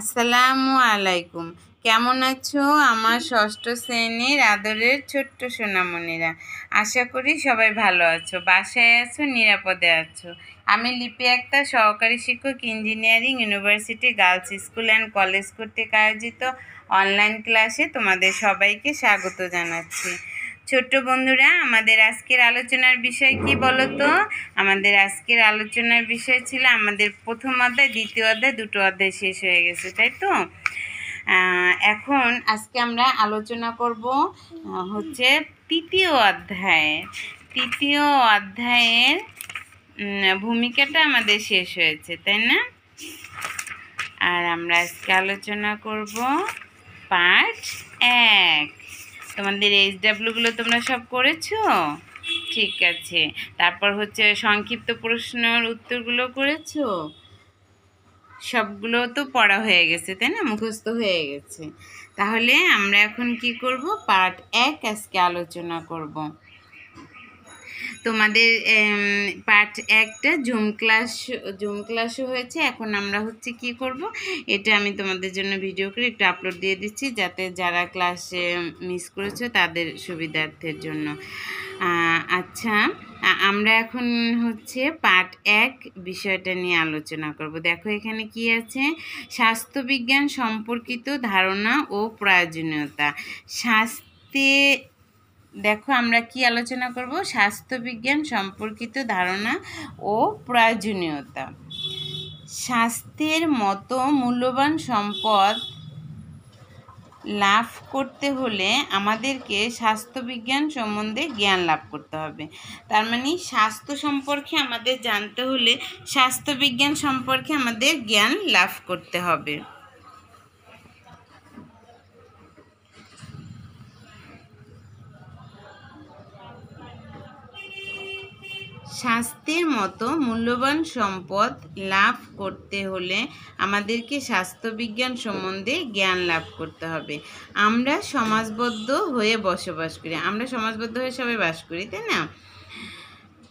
আসসালামু আলাইকুম কেমন আছো আমার ষষ্ঠ শ্রেণীর আদরের ছোট্ট সোনামণিরা আশা করি সবাই ভালো আছো বাসায় আছো নিরাপদে আছো আমি লিপি একটা সহকারী শিক্ষক engineering university girls school and college কর্তৃক আয়োজিত অনলাইন ক্লাসে তোমাদের সবাইকে স্বাগত জানাচ্ছি ছোট্ট বন্ধুরা আমাদের আজকের আলোচনার বিষয় কি বলো তো আমাদের আজকের আলোচনার বিষয় ছিল আমাদের প্রথম অধ্যায় দ্বিতীয় অধ্যায় দুটো অধ্যায় শেষ হয়ে গেছে তাই তো এখন আজকে আমরা আলোচনা করব হচ্ছে তৃতীয় অধ্যায় তৃতীয় অধ্যায়ের ভূমিকাটা আমাদের শেষ হয়েছে তাই না আর আমরা আজকে আলোচনা করব পার্ট এক তোমাদের এইচ ডাব্লুগুলো তোমরা সব করেছো ঠিক আছে তারপর হচ্ছে সংক্ষিপ্ত প্রশ্নের উত্তরগুলো করেছো সবগুলো তো পড়া হয়ে গেছে তাই না মুখস্থ হয়ে গেছে তাহলে আমরা এখন কি করব পার্ট এক আজকে আলোচনা করব তোমাদের পার্ট একটা জুম ক্লাস জুম ক্লাসও হয়েছে এখন আমরা হচ্ছে কি করব এটা আমি তোমাদের জন্য ভিডিও করে একটু আপলোড দিয়ে দিচ্ছি যাতে যারা ক্লাসে মিস করেছো তাদের সুবিধার্থের জন্য আচ্ছা আমরা এখন হচ্ছে পার্ট এক বিষয়টা নিয়ে আলোচনা করব দেখো এখানে কি আছে স্বাস্থ্যবিজ্ঞান সম্পর্কিত ধারণা ও প্রয়োজনীয়তা স্বাস্থ্যে দেখো আমরা কি আলোচনা করব স্বাস্থ্যবিজ্ঞান সম্পর্কিত ধারণা ও প্রয়োজনীয়তা স্বাস্থ্যের মতো মূল্যবান সম্পদ লাভ করতে হলে আমাদেরকে স্বাস্থ্যবিজ্ঞান সম্বন্ধে জ্ঞান লাভ করতে হবে তার মানে স্বাস্থ্য সম্পর্কে আমাদের জানতে হলে স্বাস্থ্যবিজ্ঞান সম্পর্কে আমাদের জ্ঞান লাভ করতে হবে স্বাস্থ্যের মতো মূল্যবান সম্পদ লাভ করতে হলে আমাদেরকে স্বাস্থ্যবিজ্ঞান সম্বন্ধে জ্ঞান লাভ করতে হবে আমরা সমাজবদ্ধ হয়ে বসবাস করি আমরা সমাজবদ্ধ হয়ে সবাই বাস করি তাই না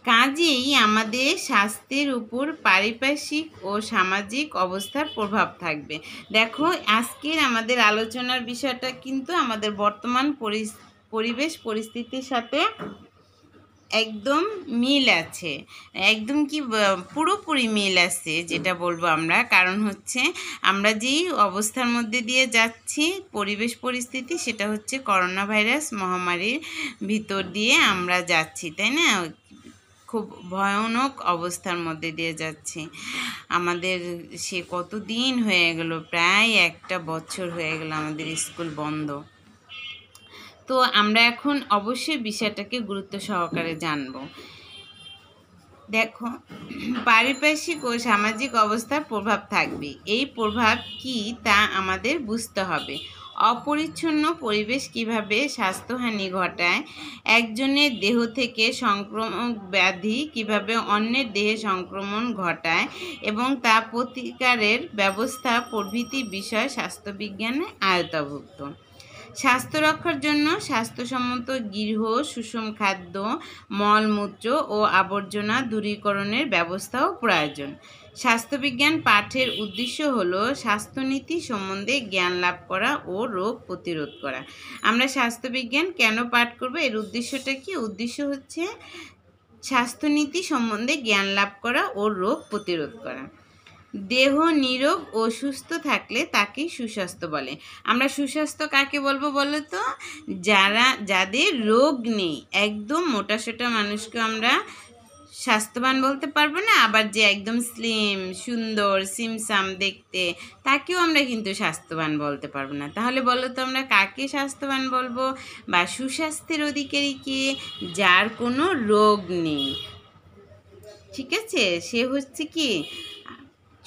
কাজেই আমাদের স্বাস্থ্যের উপর পারিপার্শ্বিক ও সামাজিক অবস্থার প্রভাব থাকবে দেখো আজকের আমাদের আলোচনার বিষয়টা কিন্তু আমাদের বর্তমান পরিবেশ পরিস্থিতির সাথে একদম মিল আছে একদম কি পুরোপুরি মিল আছে যেটা বলবো আমরা কারণ হচ্ছে আমরা যেই অবস্থার মধ্যে দিয়ে যাচ্ছি পরিবেশ পরিস্থিতি সেটা হচ্ছে করোনা ভাইরাস মহামারীর ভিতর দিয়ে আমরা যাচ্ছি তাই না খুব ভয়ানক অবস্থার মধ্যে দিয়ে যাচ্ছি আমাদের সে কত দিন হয়ে গেল প্রায় একটা বছর হয়ে গেল আমাদের স্কুল বন্ধ তো আমরা এখন অবশ্যই বিষয়টাকে গুরুত্ব সহকারে জানব দেখো পারিপার্শ্বিক ও সামাজিক অবস্থার প্রভাব থাকবে এই প্রভাব কি তা আমাদের বুঝতে হবে অপরিচ্ছন্ন পরিবেশ কিভাবে স্বাস্থ্যহানি ঘটায় একজনের দেহ থেকে সংক্রমক ব্যাধি কিভাবে অন্যের দেহে সংক্রমণ ঘটায় এবং তা প্রতিকারের ব্যবস্থা প্রভৃতি বিষয় স্বাস্থ্যবিজ্ঞানে আয়তাভুক্ত স্বাস্থ্য রক্ষার জন্য স্বাস্থ্যসম্মত গৃহ সুষম খাদ্য মলমূত্র ও আবর্জনা দূরীকরণের ব্যবস্থাও প্রয়োজন স্বাস্থ্যবিজ্ঞান পাঠের উদ্দেশ্য হলো স্বাস্থ্যনীতি সম্বন্ধে জ্ঞান লাভ করা ও রোগ প্রতিরোধ করা আমরা স্বাস্থ্যবিজ্ঞান কেন পাঠ করবো এর উদ্দেশ্যটা কি উদ্দেশ্য হচ্ছে স্বাস্থ্যনীতি সম্বন্ধে জ্ঞান লাভ করা ও রোগ প্রতিরোধ করা দেহ নীরব ও সুস্থ থাকলে তাকে সুস্বাস্থ্য বলে আমরা সুস্বাস্থ্য কাকে বলবো বলো তো যারা যাদের রোগ নেই একদম মোটাসোটা মানুষকে আমরা স্বাস্থ্যবান বলতে পারবো না আবার যে একদম স্লিম সুন্দর সিমসাম দেখতে তাকেও আমরা কিন্তু স্বাস্থ্যবান বলতে পারবো না তাহলে বলো তো আমরা কাকে স্বাস্থ্যবান বলবো বা সুস্বাস্থ্যের অধিকারী কে যার কোনো রোগ নেই ঠিক আছে সে হচ্ছে কি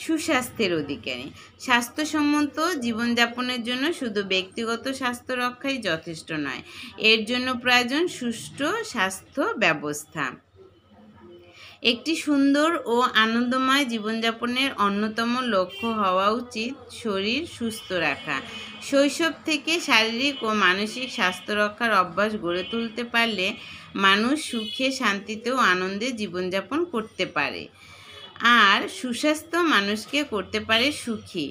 সুস্বাস্থ্যের অধিকারী স্বাস্থ্যসম্মত জীবনযাপনের জন্য শুধু ব্যক্তিগত স্বাস্থ্য রক্ষাই যথেষ্ট নয় এর জন্য প্রয়োজন সুষ্ঠু স্বাস্থ্য ব্যবস্থা একটি সুন্দর ও আনন্দময় জীবনযাপনের অন্যতম লক্ষ্য হওয়া উচিত শরীর সুস্থ রাখা শৈশব থেকে শারীরিক ও মানসিক স্বাস্থ্য রক্ষার অভ্যাস গড়ে তুলতে পারলে মানুষ সুখে শান্তিতে ও আনন্দে জীবনযাপন করতে পারে আর সুস্বাস্থ্য মানুষকে করতে পারে সুখী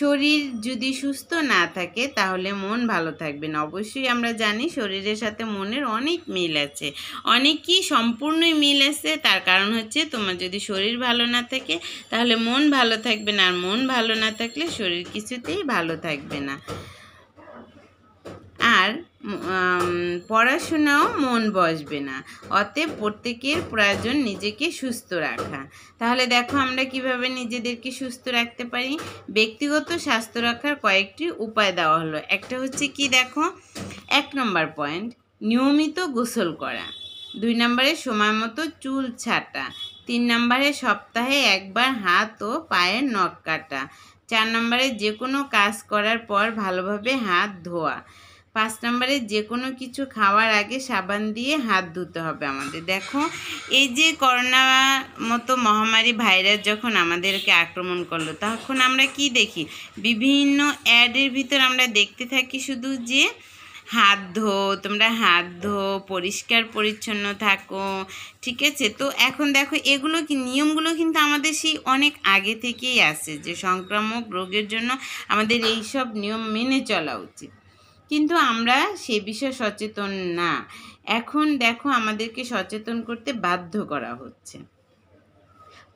শরীর যদি সুস্থ না থাকে তাহলে মন ভালো থাকবে না অবশ্যই আমরা জানি শরীরের সাথে মনের অনেক মিল আছে অনেকই সম্পূর্ণই মিল আছে তার কারণ হচ্ছে তোমার যদি শরীর ভালো না থাকে তাহলে মন ভালো থাকবে না আর মন ভালো না থাকলে শরীর কিছুতেই ভালো থাকবে না পড়াশোনাও মন বসবে না অতএব প্রত্যেকের প্রয়োজন নিজেকে সুস্থ রাখা তাহলে দেখো আমরা কিভাবে নিজেদেরকে সুস্থ রাখতে পারি ব্যক্তিগত স্বাস্থ্য রাখার কয়েকটি উপায় দেওয়া হলো একটা হচ্ছে কি দেখো এক নম্বর পয়েন্ট নিয়মিত গোসল করা দুই নম্বরে সময় মতো চুল ছাটা তিন নম্বরে সপ্তাহে একবার হাত ও পায়ের নখ কাটা চার নম্বরে যে কোনো কাজ করার পর ভালোভাবে হাত ধোয়া পাঁচ নম্বরে যে কোনো কিছু খাওয়ার আগে সাবান দিয়ে হাত ধুতে হবে আমাদের দেখো এই যে করোনা মতো মহামারী ভাইরাস যখন আমাদেরকে আক্রমণ করলো তখন আমরা কি দেখি বিভিন্ন অ্যাডের ভিতর আমরা দেখতে থাকি শুধু যে হাত ধো তোমরা হাত ধো পরিষ্কার পরিচ্ছন্ন থাকো ঠিক আছে তো এখন দেখো এগুলো কি নিয়মগুলো কিন্তু আমাদের সেই অনেক আগে থেকেই আছে যে সংক্রামক রোগের জন্য আমাদের এই সব নিয়ম মেনে চলা উচিত কিন্তু আমরা সে বিষয়ে সচেতন না এখন দেখো আমাদেরকে সচেতন করতে বাধ্য করা হচ্ছে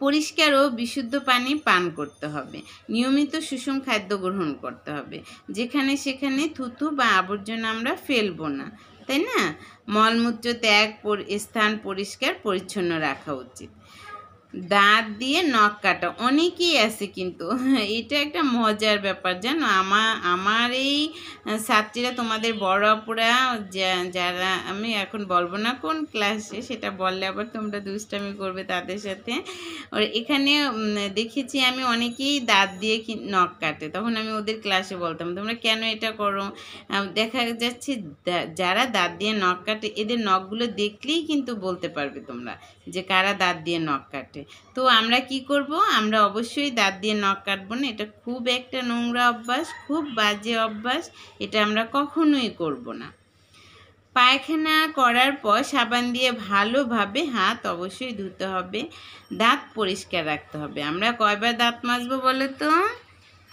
পরিষ্কার ও বিশুদ্ধ পানি পান করতে হবে নিয়মিত সুষম খাদ্য গ্রহণ করতে হবে যেখানে সেখানে থুতু বা আবর্জনা আমরা ফেলবো না তাই না মলমূত্র ত্যাগ স্থান পরিষ্কার পরিচ্ছন্ন রাখা উচিত দাঁত দিয়ে নখ কাটা অনেকেই আছে কিন্তু এটা একটা মজার ব্যাপার জানো আমার আমার এই ছাত্রীরা তোমাদের বড় অপরা যারা আমি এখন বলবো না কোন ক্লাসে সেটা বললে আবার তোমরা দুষ্টামি করবে তাদের সাথে ওর এখানে দেখেছি আমি অনেকেই দাঁত দিয়ে নখ কাটে তখন আমি ওদের ক্লাসে বলতাম তোমরা কেন এটা করো দেখা যাচ্ছে যারা দাঁত দিয়ে নখ কাটে এদের নখগুলো দেখলেই কিন্তু বলতে পারবে তোমরা যে কারা দাঁত দিয়ে নখ কাটে তো আমরা কি করব আমরা অবশ্যই দাঁত দিয়ে নখ কাটবো না এটা খুব একটা নোংরা অভ্যাস খুব বাজে অভ্যাস এটা আমরা কখনোই করব না পায়খানা করার পর সাবান দিয়ে ভালোভাবে হাত অবশ্যই ধুতে হবে দাঁত পরিষ্কার রাখতে হবে আমরা কয়বার দাঁত মাজবো বলো তো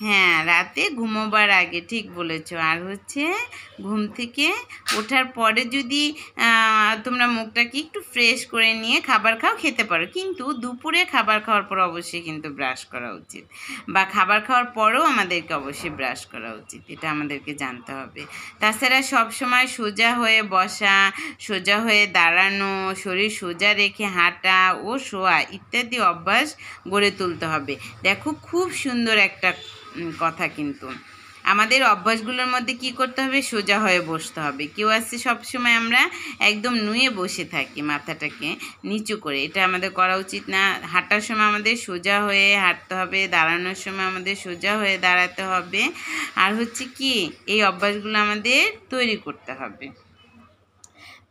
হ্যাঁ রাতে ঘুমোবার আগে ঠিক বলেছ আর হচ্ছে ঘুম থেকে ওঠার পরে যদি তোমরা মুখটাকে একটু ফ্রেশ করে নিয়ে খাবার খাও খেতে পারো কিন্তু দুপুরে খাবার খাওয়ার পর অবশ্যই কিন্তু ব্রাশ করা উচিত বা খাবার খাওয়ার পরেও আমাদেরকে অবশ্যই ব্রাশ করা উচিত এটা আমাদেরকে জানতে হবে তাছাড়া সবসময় সোজা হয়ে বসা সোজা হয়ে দাঁড়ানো শরীর সোজা রেখে হাঁটা ও শোয়া ইত্যাদি অভ্যাস গড়ে তুলতে হবে দেখো খুব সুন্দর একটা কথা কিন্তু আমাদের অভ্যাসগুলোর মধ্যে কি করতে হবে সোজা হয়ে বসতে হবে কেউ আসছে সবসময় আমরা একদম নুয়ে বসে থাকি মাথাটাকে নিচু করে এটা আমাদের করা উচিত না হাঁটার সময় আমাদের সোজা হয়ে হাঁটতে হবে দাঁড়ানোর সময় আমাদের সোজা হয়ে দাঁড়াতে হবে আর হচ্ছে কি এই অভ্যাসগুলো আমাদের তৈরি করতে হবে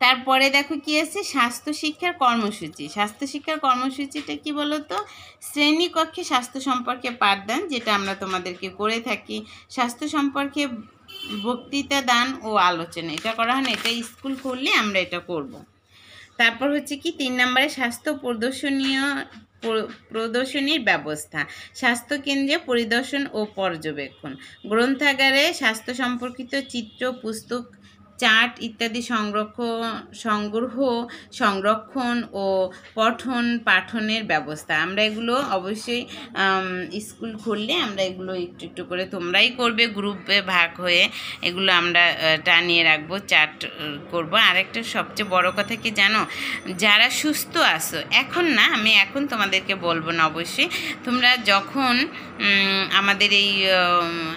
তারপরে দেখো কি আছে স্বাস্থ্য শিক্ষার কর্মসূচি স্বাস্থ্য শিক্ষার কর্মসূচিটা কি বলতো শ্রেণীকক্ষে স্বাস্থ্য সম্পর্কে পাঠদান যেটা আমরা তোমাদেরকে করে থাকি স্বাস্থ্য সম্পর্কে বক্তৃতা দান ও আলোচনা এটা করা হয় না এটা স্কুল খুললে আমরা এটা করব। তারপর হচ্ছে কি তিন নম্বরে স্বাস্থ্য প্রদর্শনীয় প্রদর্শনীর ব্যবস্থা স্বাস্থ্য কেন্দ্রে পরিদর্শন ও পর্যবেক্ষণ গ্রন্থাগারে স্বাস্থ্য সম্পর্কিত চিত্র পুস্তক চাট ইত্যাদি সংরক্ষণ সংগ্রহ সংরক্ষণ ও পঠন পাঠনের ব্যবস্থা আমরা এগুলো অবশ্যই স্কুল খুললে আমরা এগুলো একটু একটু করে তোমরাই করবে গ্রুপে ভাগ হয়ে এগুলো আমরা টানিয়ে রাখবো চাট করব আরেকটা সবচেয়ে বড় কথা কি জানো যারা সুস্থ আছো এখন না আমি এখন তোমাদেরকে বলবো না অবশ্যই তোমরা যখন আমাদের এই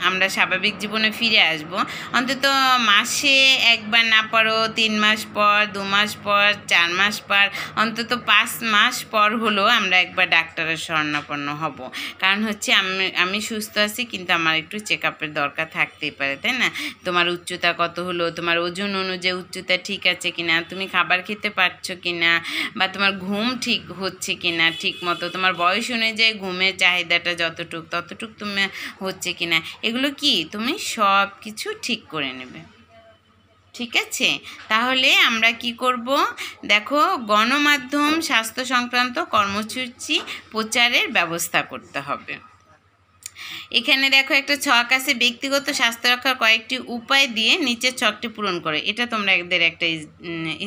আমরা স্বাভাবিক জীবনে ফিরে আসব অন্তত মাসে একবার না পারো তিন মাস পর দু মাস পর চার মাস পর অন্তত পাঁচ মাস পর হলেও আমরা একবার ডাক্তারের শরণাপন্ন হব কারণ হচ্ছে আমি আমি সুস্থ আছি কিন্তু আমার একটু চেক আপের দরকার থাকতেই পারে তাই না তোমার উচ্চতা কত হলো তোমার ওজন অনুযায়ী উচ্চতা ঠিক আছে কিনা তুমি খাবার খেতে পারছো কিনা বা তোমার ঘুম ঠিক হচ্ছে কিনা ঠিক মতো তোমার বয়স অনুযায়ী ঘুমের চাহিদাটা যতটুক ততটুক তুমি হচ্ছে কিনা এগুলো কি তুমি সব কিছু ঠিক করে নেবে ঠিক আছে তাহলে আমরা কি করব দেখো গণমাধ্যম স্বাস্থ্য সংক্রান্ত কর্মসূচি প্রচারের ব্যবস্থা করতে হবে এখানে দেখো একটা ছক আছে ব্যক্তিগত স্বাস্থ্য রক্ষার কয়েকটি উপায় দিয়ে নিচের ছকটি পূরণ করে এটা তোমরা একদের একটা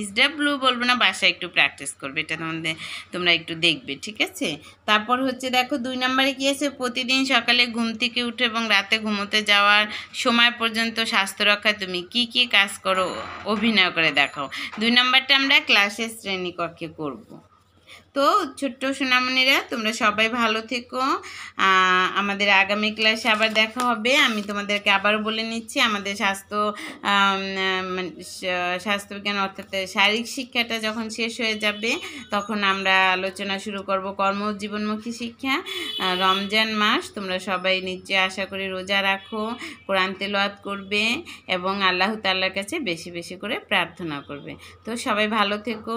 ইসডাব্লু বলবো না বাসায় একটু প্র্যাকটিস করবে এটা তোমাদের তোমরা একটু দেখবে ঠিক আছে তারপর হচ্ছে দেখো দুই নম্বরে কী আছে প্রতিদিন সকালে ঘুম থেকে উঠে এবং রাতে ঘুমোতে যাওয়ার সময় পর্যন্ত স্বাস্থ্য রক্ষায় তুমি কি কি কাজ করো অভিনয় করে দেখাও দুই নম্বরটা আমরা ক্লাসের শ্রেণীকক্ষে করবো তো ছোট্ট সোনামণিরা তোমরা সবাই ভালো থেকো আমাদের আগামী ক্লাসে আবার দেখা হবে আমি তোমাদেরকে আবার বলে নিচ্ছি আমাদের স্বাস্থ্য মানে স্বাস্থ্যবিজ্ঞান অর্থাৎ শারীরিক শিক্ষাটা যখন শেষ হয়ে যাবে তখন আমরা আলোচনা শুরু করব কর্মজীবনমুখী শিক্ষা রমজান মাস তোমরা সবাই নিচে আশা করি রোজা রাখো কোরআন তেলোয়াত করবে এবং আল্লাহ তাল্লার কাছে বেশি বেশি করে প্রার্থনা করবে তো সবাই ভালো থেকো